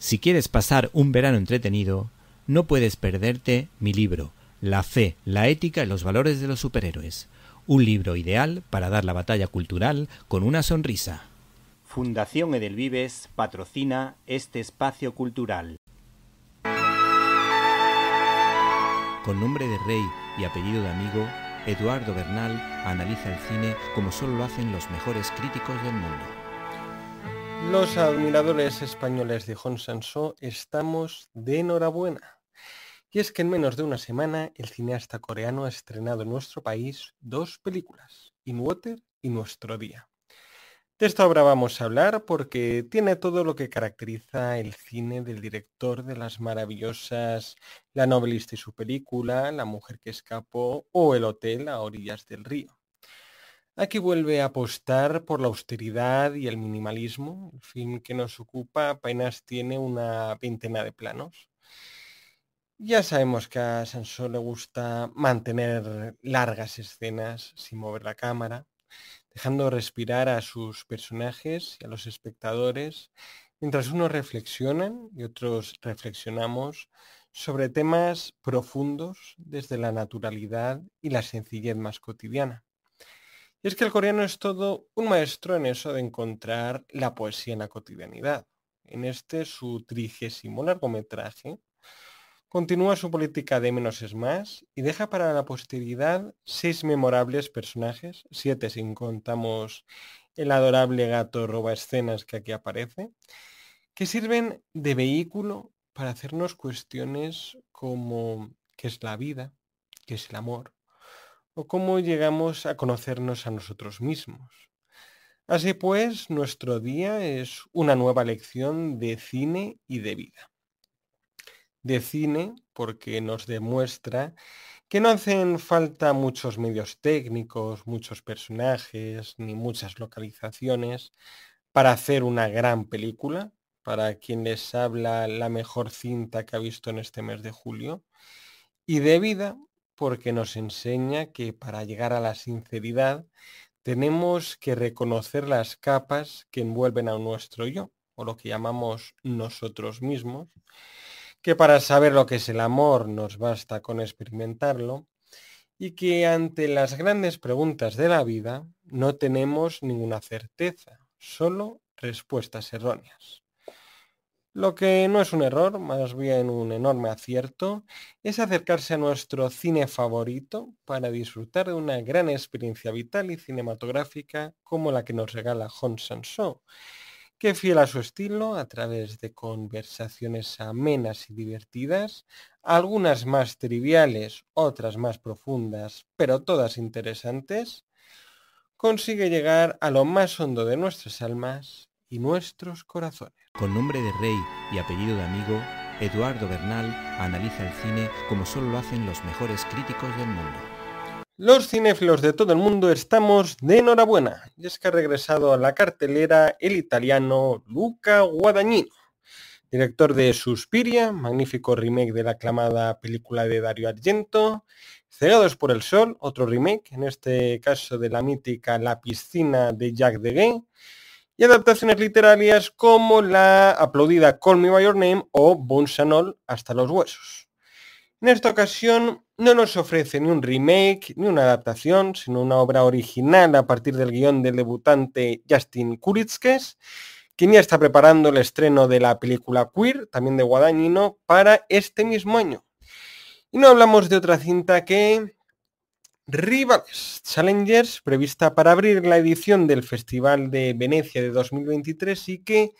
Si quieres pasar un verano entretenido, no puedes perderte mi libro, La fe, la ética y los valores de los superhéroes. Un libro ideal para dar la batalla cultural con una sonrisa. Fundación Edelvives patrocina este espacio cultural. Con nombre de rey y apellido de amigo, Eduardo Bernal analiza el cine como solo lo hacen los mejores críticos del mundo. Los admiradores españoles de Hong Sanso estamos de enhorabuena. Y es que en menos de una semana el cineasta coreano ha estrenado en nuestro país dos películas, In Water y Nuestro Día. De esta obra vamos a hablar porque tiene todo lo que caracteriza el cine del director de las maravillosas La novelista y su película, La mujer que escapó o El hotel a orillas del río. Aquí vuelve a apostar por la austeridad y el minimalismo. El film que nos ocupa apenas tiene una veintena de planos. Ya sabemos que a Sansón le gusta mantener largas escenas sin mover la cámara, dejando respirar a sus personajes y a los espectadores, mientras unos reflexionan y otros reflexionamos sobre temas profundos desde la naturalidad y la sencillez más cotidiana. Y es que el coreano es todo un maestro en eso de encontrar la poesía en la cotidianidad. En este, su trigésimo largometraje, continúa su política de menos es más y deja para la posteridad seis memorables personajes, siete sin contamos el adorable gato roba escenas que aquí aparece, que sirven de vehículo para hacernos cuestiones como qué es la vida, qué es el amor, o cómo llegamos a conocernos a nosotros mismos. Así pues, nuestro día es una nueva lección de cine y de vida. De cine porque nos demuestra que no hacen falta muchos medios técnicos, muchos personajes, ni muchas localizaciones para hacer una gran película, para quien les habla la mejor cinta que ha visto en este mes de julio, y de vida porque nos enseña que para llegar a la sinceridad tenemos que reconocer las capas que envuelven a nuestro yo, o lo que llamamos nosotros mismos, que para saber lo que es el amor nos basta con experimentarlo, y que ante las grandes preguntas de la vida no tenemos ninguna certeza, solo respuestas erróneas. Lo que no es un error, más bien un enorme acierto, es acercarse a nuestro cine favorito para disfrutar de una gran experiencia vital y cinematográfica como la que nos regala Hong sang que fiel a su estilo, a través de conversaciones amenas y divertidas, algunas más triviales, otras más profundas, pero todas interesantes, consigue llegar a lo más hondo de nuestras almas y nuestros corazones. Con nombre de rey y apellido de amigo, Eduardo Bernal analiza el cine como solo lo hacen los mejores críticos del mundo. Los cinéfilos de todo el mundo estamos de enhorabuena, y es que ha regresado a la cartelera el italiano Luca Guadagnino, director de Suspiria, magnífico remake de la aclamada película de Dario Argento, Cegados por el Sol, otro remake, en este caso de la mítica La piscina de Jacques Deguet, y adaptaciones literarias como la aplaudida Call Me By Your Name o Bones and hasta los huesos. En esta ocasión no nos ofrece ni un remake ni una adaptación, sino una obra original a partir del guión del debutante Justin Kuritzkes, quien ya está preparando el estreno de la película Queer, también de Guadagnino, para este mismo año. Y no hablamos de otra cinta que Rivales Challengers, prevista para abrir la edición del Festival de Venecia de 2023 y que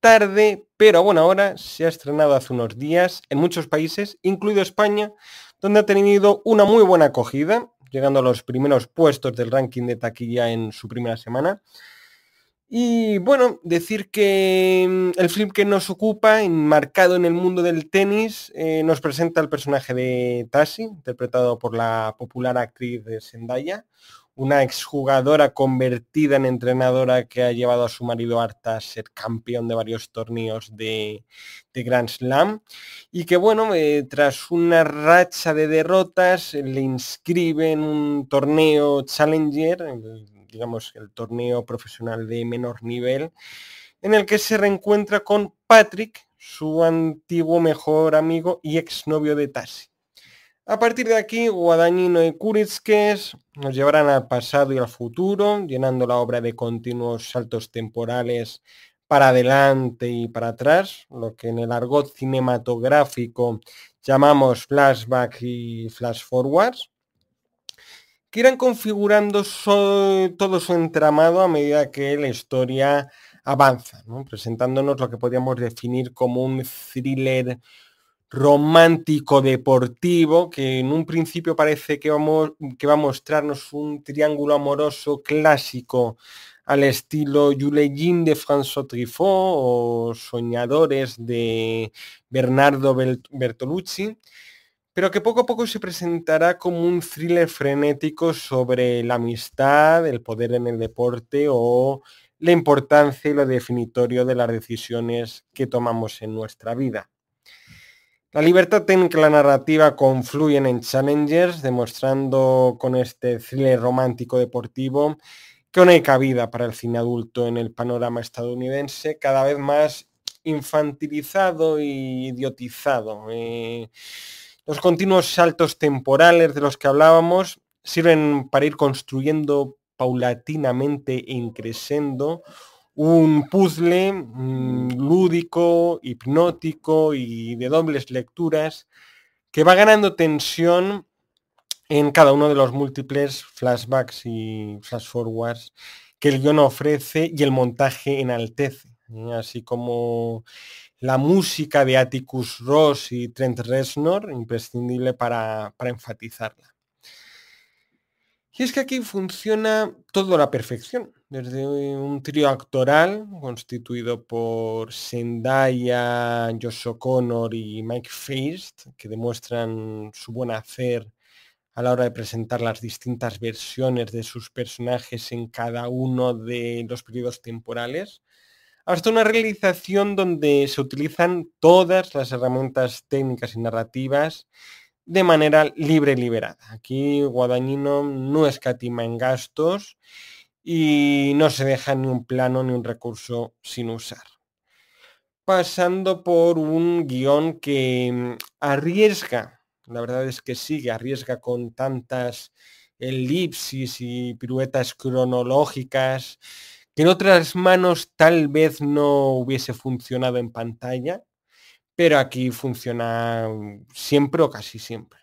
tarde, pero a buena hora, se ha estrenado hace unos días en muchos países, incluido España, donde ha tenido una muy buena acogida, llegando a los primeros puestos del ranking de taquilla en su primera semana. Y bueno, decir que mm, el film que nos ocupa, enmarcado en el mundo del tenis, eh, nos presenta el personaje de Tassi, interpretado por la popular actriz de Zendaya, una exjugadora convertida en entrenadora que ha llevado a su marido Arta a ser campeón de varios torneos de, Grand Slam y que bueno, eh, tras una racha de derrotas le inscribe en un torneo Challenger, digamos, el torneo profesional de menor nivel, en el que se reencuentra con Patrick, su antiguo mejor amigo y exnovio de Tassi. A partir de aquí, Guadañino y Kuritskes nos llevarán al pasado y al futuro, llenando la obra de continuos saltos temporales para adelante y para atrás, lo que en el argot cinematográfico llamamos flashback y flash forwards irán configurando todo su entramado a medida que la historia avanza, presentándonos lo que podríamos definir como un thriller romántico deportivo que en un principio parece que, vamos, que va a mostrarnos un triángulo amoroso clásico al estilo Jules de François Truffaut o Soñadores de Bernardo Bertolucci, pero que poco a poco se presentará como un thriller frenético sobre la amistad, el poder en el deporte o la importancia y lo definitorio de las decisiones que tomamos en nuestra vida. La libertad técnica y la narrativa confluyen en Challengers, demostrando con este thriller romántico deportivo que no hay cabida para el cine adulto en el panorama estadounidense, cada vez más infantilizado y idiotizado. Eh, los continuos saltos temporales de los que hablábamos sirven para ir construyendo paulatinamente e increciendo un puzzle mm, lúdico, hipnótico y de dobles lecturas que va ganando tensión en cada uno de los múltiples flashbacks y flashforwards forwards que el guion ofrece y el montaje enaltece, ¿eh? así como la música de Atticus Ross y Trent Reznor, imprescindible para, enfatizarla. Y es que aquí funciona todo a la perfección, desde un trío actoral constituido por Zendaya, Josh O'Connor y Mike Feist, que demuestran su buen hacer a la hora de presentar las distintas versiones de sus personajes en cada uno de los periodos temporales, hasta una realización donde se utilizan todas las herramientas técnicas y narrativas de manera libre y liberada. Aquí Guadañino no escatima en gastos y no se deja ni un plano ni un recurso sin usar. Pasando por un guión que mm, arriesga, la verdad es que sigue, arriesga con tantas elipsis y piruetas cronológicas, que en otras manos tal vez no hubiese funcionado en pantalla, pero aquí funciona siempre o casi siempre,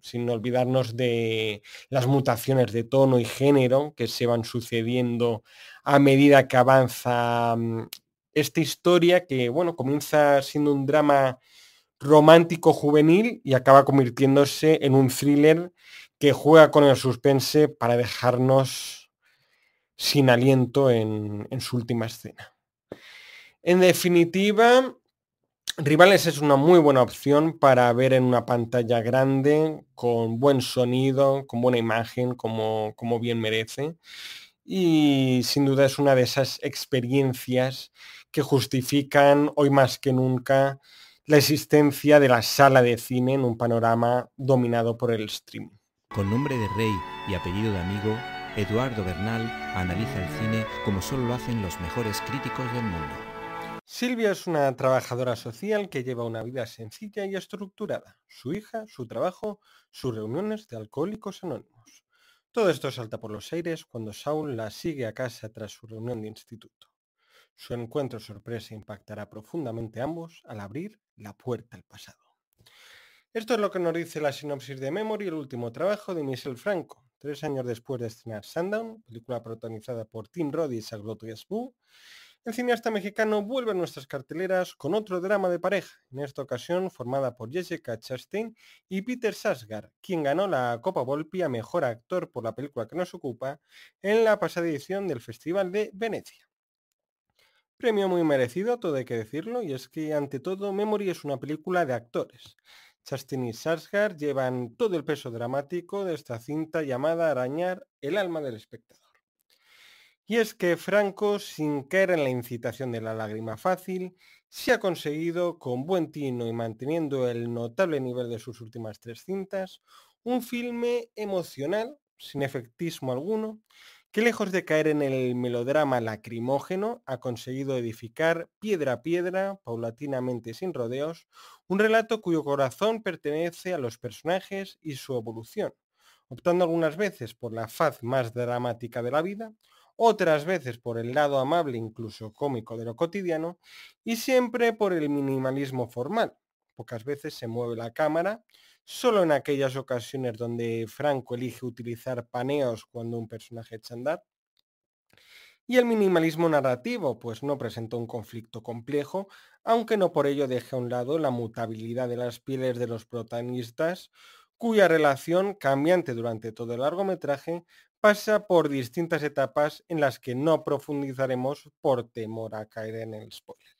sin olvidarnos de las mutaciones de tono y género que se van sucediendo a medida que avanza mm, esta historia que, bueno, comienza siendo un drama romántico juvenil y acaba convirtiéndose en un thriller que juega con el suspense para dejarnos sin aliento en, su última escena. En definitiva, Rivales es una muy buena opción para ver en una pantalla grande, con buen sonido, con buena imagen, como, como bien merece. Y sin duda es una de esas experiencias que justifican hoy más que nunca la existencia de la sala de cine en un panorama dominado por el stream. Con nombre de rey y apellido de amigo, Eduardo Bernal analiza el cine como solo lo hacen los mejores críticos del mundo. Silvia es una trabajadora social que lleva una vida sencilla y estructurada. Su hija, su trabajo, sus reuniones de alcohólicos anónimos. Todo esto salta por los aires cuando Saul la sigue a casa tras su reunión de instituto. Su encuentro sorpresa impactará profundamente a ambos al abrir la puerta al pasado. Esto es lo que nos dice la sinopsis de Memory, el último trabajo de Michel Franco, tres años después de estrenar Sundown, película protagonizada por Tim Roddy y Charlotte Yasbu, el cineasta mexicano vuelve a nuestras carteleras con otro drama de pareja, en esta ocasión formada por Jessica Chastain y Peter Sasgar, quien ganó la Copa Volpi a Mejor Actor por la película que nos ocupa en la pasada edición del Festival de Venecia. Premio muy merecido, todo hay que decirlo, y es que ante todo Memory es una película de actores. Chastin y Sarsgaard llevan todo el peso dramático de esta cinta llamada Arañar el alma del espectador. Y es que Franco, sin caer en la incitación de la lágrima fácil, se ha conseguido, con buen tino y manteniendo el notable nivel de sus últimas tres cintas, un filme emocional, sin efectismo alguno, que lejos de caer en el melodrama lacrimógeno, ha conseguido edificar piedra a piedra, paulatinamente sin rodeos, un relato cuyo corazón pertenece a los personajes y su evolución, optando algunas veces por la faz más dramática de la vida, otras veces por el lado amable incluso cómico de lo cotidiano, y siempre por el minimalismo formal, pocas veces se mueve la cámara, solo en aquellas ocasiones donde Franco elige utilizar paneos cuando un personaje echa andar. Y el minimalismo narrativo, pues no presenta un conflicto complejo, aunque no por ello deje a un lado la mutabilidad de las pieles de los protagonistas, cuya relación, cambiante durante todo el largometraje, pasa por distintas etapas en las que no profundizaremos por temor a caer en el spoiler.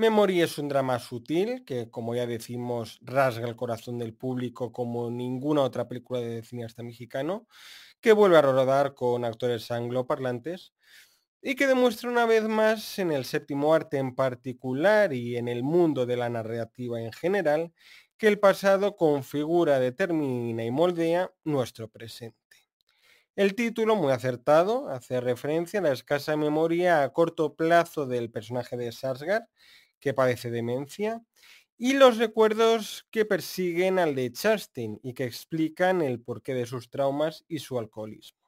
Memory es un drama sutil que, como ya decimos, rasga el corazón del público como ninguna otra película de cineasta mexicano, que vuelve a rodar con actores angloparlantes y que demuestra una vez más en el séptimo arte en particular y en el mundo de la narrativa en general que el pasado configura, determina y moldea nuestro presente. El título, muy acertado, hace referencia a la escasa memoria a corto plazo del personaje de Sarsgar que padece demencia, y los recuerdos que persiguen al de Chastain y que explican el porqué de sus traumas y su alcoholismo.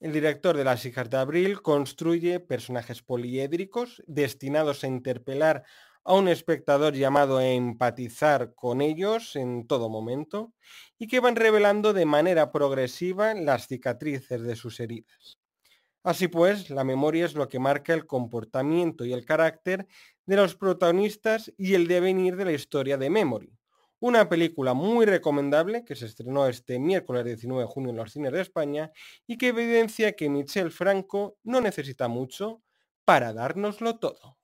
El director de Las hijas de Abril construye personajes poliédricos destinados a interpelar a un espectador llamado a empatizar con ellos en todo momento y que van revelando de manera progresiva las cicatrices de sus heridas. Así pues, la memoria es lo que marca el comportamiento y el carácter de los protagonistas y el devenir de la historia de Memory. Una película muy recomendable que se estrenó este miércoles 19 de junio en los cines de España y que evidencia que Michel Franco no necesita mucho para dárnoslo todo.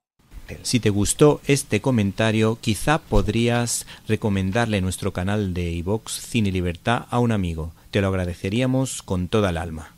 Si te gustó este comentario, quizá podrías recomendarle nuestro canal de iVox Cine Libertad a un amigo. Te lo agradeceríamos con toda el alma.